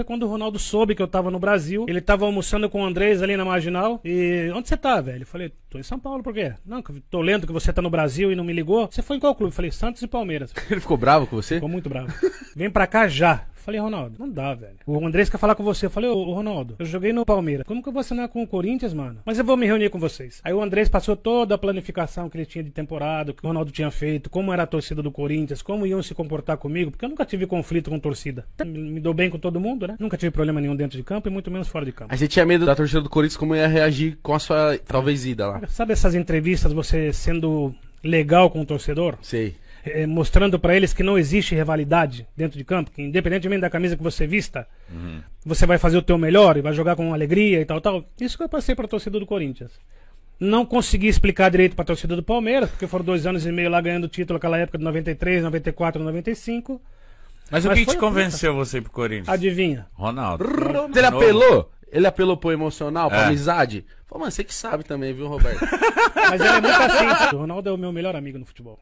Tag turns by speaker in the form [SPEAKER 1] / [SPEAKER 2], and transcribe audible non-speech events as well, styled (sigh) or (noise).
[SPEAKER 1] foi quando o Ronaldo soube que eu tava no Brasil. Ele tava almoçando com o Andrés ali na Marginal. E onde você tá, velho? Eu falei, tô em São Paulo, por quê? Não, tô lendo que você tá no Brasil e não me ligou. Você foi em qual clube? Eu falei, Santos e Palmeiras. (laughs) Ele ficou bravo com você? Ficou muito bravo. Vem pra cá já. Falei, Ronaldo, não dá, velho. O Andrés quer falar com você. Eu falei, ô, Ronaldo, eu joguei no Palmeiras. Como que eu vou assinar com o Corinthians, mano? Mas eu vou me reunir com vocês. Aí o Andrés passou toda a planificação que ele tinha de temporada, que o Ronaldo tinha feito, como era a torcida do Corinthians, como iam se comportar comigo, porque eu nunca tive conflito com torcida. Me dou bem com todo mundo, né? Nunca tive problema nenhum dentro de campo e muito menos fora de campo.
[SPEAKER 2] Aí você tinha medo da torcida do Corinthians, como ia reagir com a sua talvez ida lá.
[SPEAKER 1] Sabe essas entrevistas, você sendo legal com o torcedor? Sei é, mostrando para eles que não existe rivalidade dentro de campo, que independentemente da camisa que você vista, uhum. você vai fazer o teu melhor e vai jogar com alegria e tal, tal. Isso que eu passei para a torcida do Corinthians. Não consegui explicar direito para a torcida do Palmeiras, porque foram dois anos e meio lá ganhando título aquela época de 93, 94, 95. Mas, Mas o que te convenceu
[SPEAKER 3] você ir pro Corinthians? Adivinha. Ronaldo. Ronaldo. Ele apelou? Ele apelou pro emocional, pra é. amizade?
[SPEAKER 1] Falei, mano, você que sabe
[SPEAKER 3] também, viu, Roberto?
[SPEAKER 1] (laughs) Mas ele é muito assim. O Ronaldo é o meu melhor amigo no futebol.